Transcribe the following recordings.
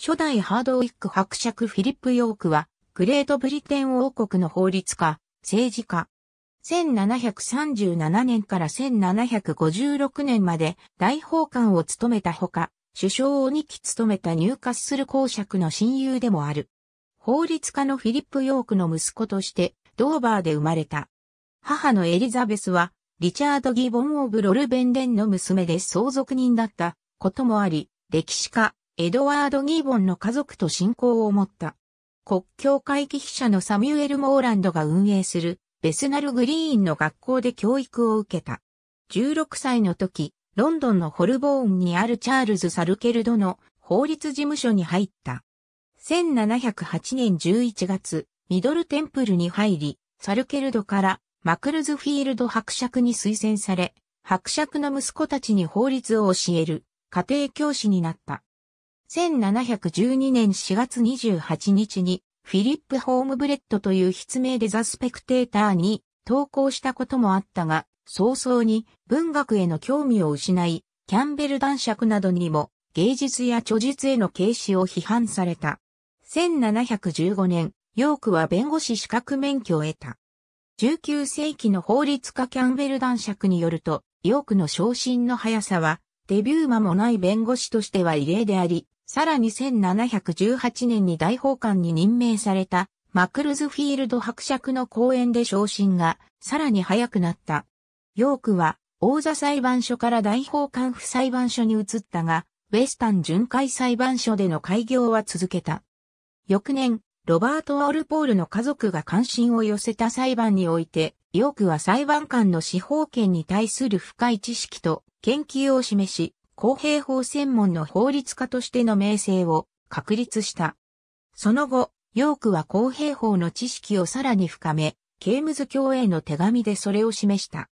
初代ハードウィック伯爵フィリップ・ヨークは、グレートブリテン王国の法律家、政治家。1737年から1756年まで大法官を務めたほか、首相を2期務めた入荷する公爵の親友でもある。法律家のフィリップ・ヨークの息子として、ドーバーで生まれた。母のエリザベスは、リチャード・ギボン・オブ・ロルベンデンの娘で相続人だったこともあり、歴史家、エドワード・ギーボンの家族と親交を持った。国境会議筆者のサミュエル・モーランドが運営するベスナル・グリーンの学校で教育を受けた。16歳の時、ロンドンのホルボーンにあるチャールズ・サルケルドの法律事務所に入った。1708年11月、ミドルテンプルに入り、サルケルドからマクルズフィールド伯爵に推薦され、伯爵の息子たちに法律を教える家庭教師になった。1712年4月28日に、フィリップ・ホームブレッドという筆名でザ・スペクテーターに投稿したこともあったが、早々に文学への興味を失い、キャンベル男爵などにも芸術や著述への軽視を批判された。1715年、ヨークは弁護士資格免許を得た。19世紀の法律家キャンベル男爵によると、ヨークの昇進の速さは、デビュー間もない弁護士としては異例であり、さらに1718年に大法官に任命されたマクルズフィールド伯爵の講演で昇進がさらに早くなった。ヨークは王座裁判所から大法官府裁判所に移ったが、ウェスタン巡回裁判所での開業は続けた。翌年、ロバート・オルポールの家族が関心を寄せた裁判において、ヨークは裁判官の司法権に対する深い知識と研究を示し、公平法専門の法律家としての名声を確立した。その後、ヨークは公平法の知識をさらに深め、ケームズ教への手紙でそれを示した。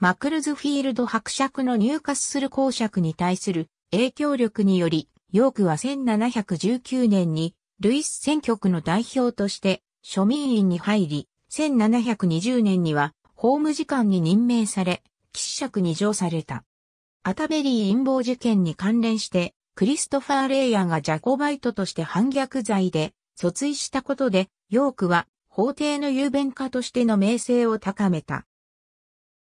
マクルズフィールド伯爵の入荷する公爵に対する影響力により、ヨークは1719年にルイス選挙区の代表として庶民院に入り、1720年には法務次官に任命され、喫爵に上された。アタベリー陰謀事件に関連して、クリストファー・レイヤーがジャコバイトとして反逆罪で訴追したことで、ヨークは法廷の雄弁家としての名声を高めた。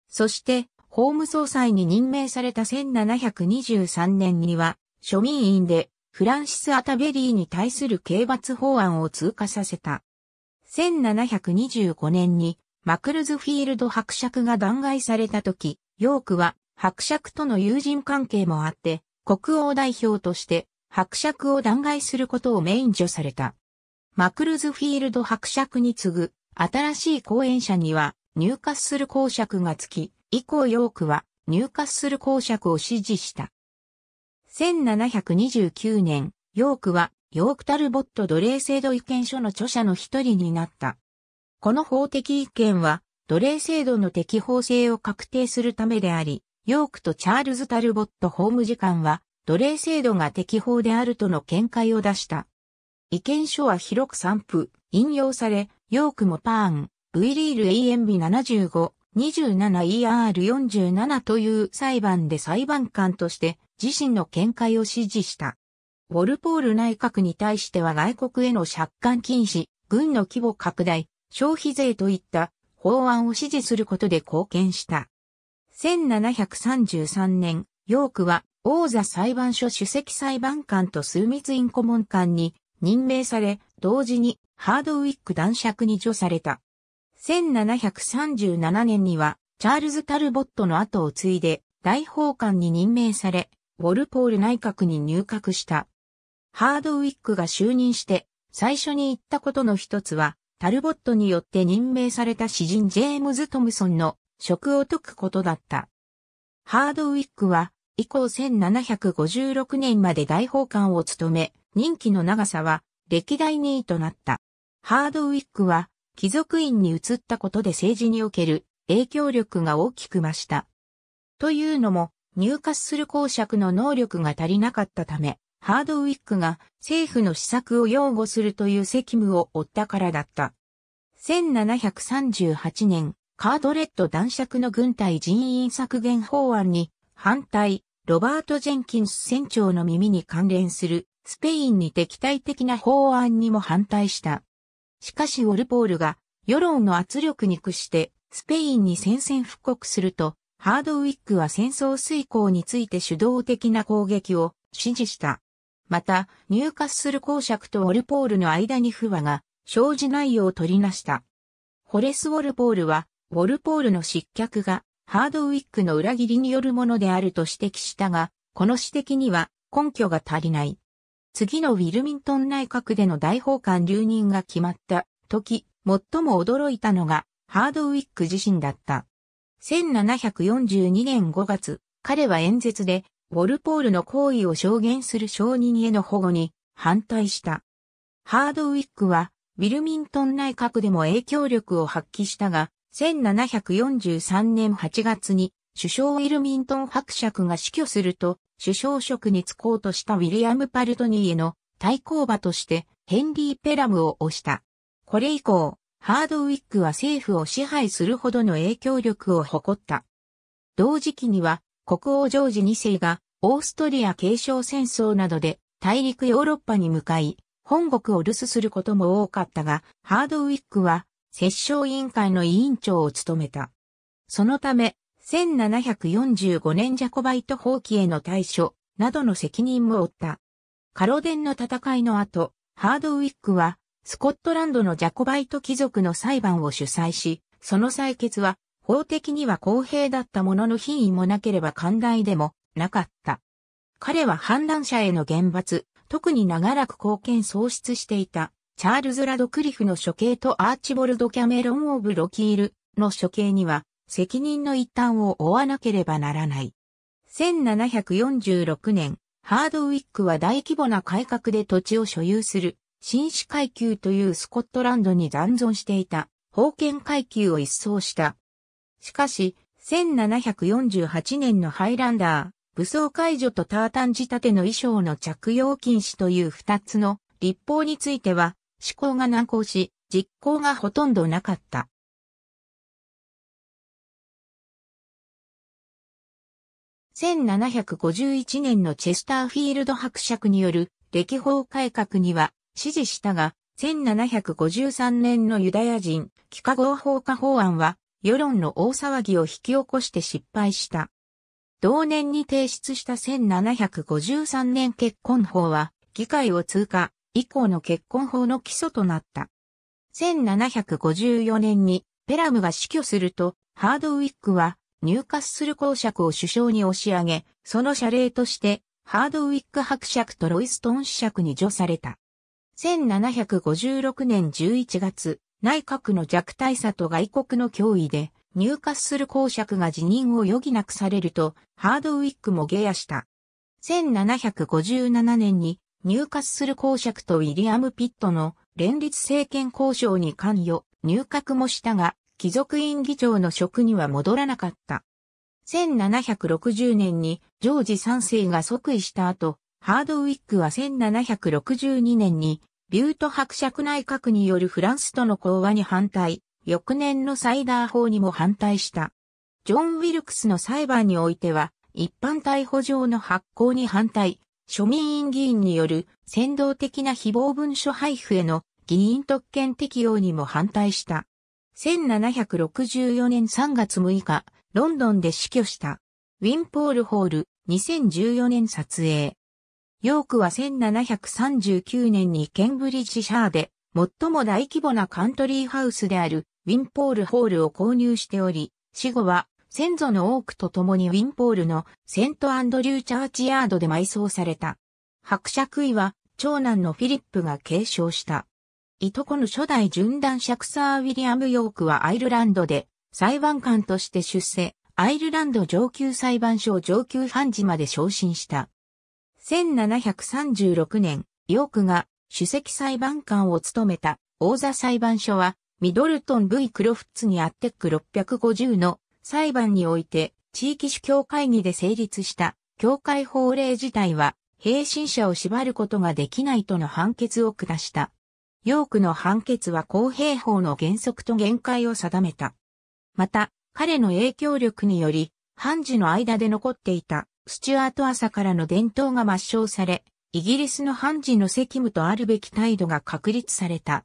そして、法務総裁に任命された1723年には、庶民院でフランシス・アタベリーに対する刑罰法案を通過させた。1725年にマクルズフィールド伯爵が弾劾された時、ヨークは伯爵との友人関係もあって、国王代表として伯爵を弾劾することを免除された。マクルズフィールド伯爵に次ぐ新しい後援者には入荷する公爵がつき、以降ヨークは入荷する公爵を支持した。1729年、ヨークはヨークタルボット奴隷制度意見書の著者の一人になった。この法的意見は奴隷制度の適法性を確定するためであり、ヨークとチャールズ・タルボット法務次官は、奴隷制度が適法であるとの見解を出した。意見書は広く散布、引用され、ヨークもパーン、ウィリール AMB75、27ER47 という裁判で裁判官として自身の見解を支持した。ウォルポール内閣に対しては外国への借款禁止、軍の規模拡大、消費税といった法案を支持することで貢献した。1733年、ヨークは王座裁判所主席裁判官と数密院顧問官に任命され、同時にハードウィック男爵に除された。1737年には、チャールズ・タルボットの後を継いで、大法官に任命され、ウォルポール内閣に入閣した。ハードウィックが就任して、最初に言ったことの一つは、タルボットによって任命された詩人ジェームズ・トムソンの職を解くことだった。ハードウィックは、以降1756年まで大法官を務め、任期の長さは歴代2位となった。ハードウィックは、貴族院に移ったことで政治における影響力が大きく増した。というのも、入荷する公爵の能力が足りなかったため、ハードウィックが政府の施策を擁護するという責務を負ったからだった。1738年、カードレッド男爵の軍隊人員削減法案に反対、ロバート・ジェンキンス船長の耳に関連するスペインに敵対的な法案にも反対した。しかしウォルポールが世論の圧力に屈してスペインに宣戦布告すると、ハードウィックは戦争遂行について主導的な攻撃を指示した。また、入荷する公爵とウォルポールの間に不和が生じないよう取りなした。ホレス・ウォルポールはウォルポールの失脚がハードウィックの裏切りによるものであると指摘したが、この指摘には根拠が足りない。次のウィルミントン内閣での大法官留任が決まった時、最も驚いたのがハードウィック自身だった。1742年5月、彼は演説で、ウォルポールの行為を証言する証人への保護に反対した。ハードウィックは、ウィルミントン内閣でも影響力を発揮したが、1743年8月に首相ウィルミントン伯爵が死去すると、首相職に就こうとしたウィリアム・パルトニーへの対抗馬としてヘンリー・ペラムを推した。これ以降、ハードウィックは政府を支配するほどの影響力を誇った。同時期には国王ジョージ2世がオーストリア継承戦争などで大陸ヨーロッパに向かい、本国を留守することも多かったが、ハードウィックは摂政委員会の委員長を務めた。そのため、1745年ジャコバイト放棄への対処などの責任も負った。カロデンの戦いの後、ハードウィックは、スコットランドのジャコバイト貴族の裁判を主催し、その採決は、法的には公平だったものの品位もなければ寛大でもなかった。彼は反乱者への厳罰、特に長らく貢献喪失していた。チャールズ・ラドクリフの処刑とアーチボルド・キャメロン・オブ・ロキールの処刑には責任の一端を負わなければならない。1746年、ハードウィックは大規模な改革で土地を所有する、紳士階級というスコットランドに残存していた、封建階級を一掃した。しかし、1748年のハイランダー、武装解除とタータン仕立ての衣装の着用禁止という二つの立法については、施行が難航し、実行がほとんどなかった。1751年のチェスターフィールド伯爵による歴法改革には支持したが、1753年のユダヤ人、幾何合法化法案は、世論の大騒ぎを引き起こして失敗した。同年に提出した1753年結婚法は、議会を通過、以降の結婚法の基礎となった。1754年にペラムが死去すると、ハードウィックは入荷する公爵を首相に押し上げ、その謝礼としてハードウィック伯爵とロイストン爵に除された。1756年11月、内閣の弱体さと外国の脅威で、入荷する公爵が辞任を余儀なくされると、ハードウィックも下野した。1757年に入閣する公爵とウィリアム・ピットの連立政権交渉に関与、入閣もしたが、貴族院議長の職には戻らなかった。1760年にジョージ3世が即位した後、ハードウィックは1762年にビュート伯爵内閣によるフランスとの講和に反対、翌年のサイダー法にも反対した。ジョン・ウィルクスの裁判においては、一般逮捕状の発行に反対、庶民院議員による先導的な誹謗文書配布への議員特権適用にも反対した。1764年3月6日、ロンドンで死去した。ウィンポールホール、2014年撮影。ヨークは1739年にケンブリッジシャーで、最も大規模なカントリーハウスであるウィンポールホールを購入しており、死後は先祖の多くと共にウィンポールのセントアンドリューチャーチヤードで埋葬された。伯爵位は長男のフィリップが継承した。いとこの初代シャ爵サー・ウィリアム・ヨークはアイルランドで裁判官として出世、アイルランド上級裁判所上級判事まで昇進した。1736年、ヨークが首席裁判官を務めた王座裁判所はミドルトン V クロフッツにあってック650の裁判において、地域主教会議で成立した教会法令自体は、平信者を縛ることができないとの判決を下した。ヨークの判決は公平法の原則と限界を定めた。また、彼の影響力により、判事の間で残っていたスチュアート朝からの伝統が抹消され、イギリスの判事の責務とあるべき態度が確立された。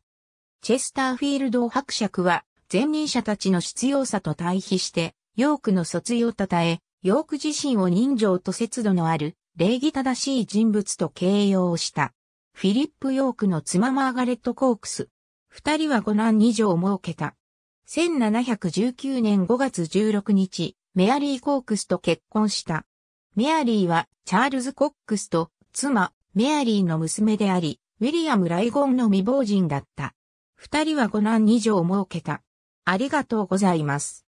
チェスターフィールド伯爵は前任者たちの必要さと対比して、ヨークの卒業を称え、ヨーク自身を人情と節度のある、礼儀正しい人物と形容した。フィリップ・ヨークの妻マーガレット・コークス。二人は五男二女を設けた。1719年5月16日、メアリー・コークスと結婚した。メアリーはチャールズ・コックスと妻、メアリーの娘であり、ウィリアム・ライゴンの未亡人だった。二人は五男二女を設けた。ありがとうございます。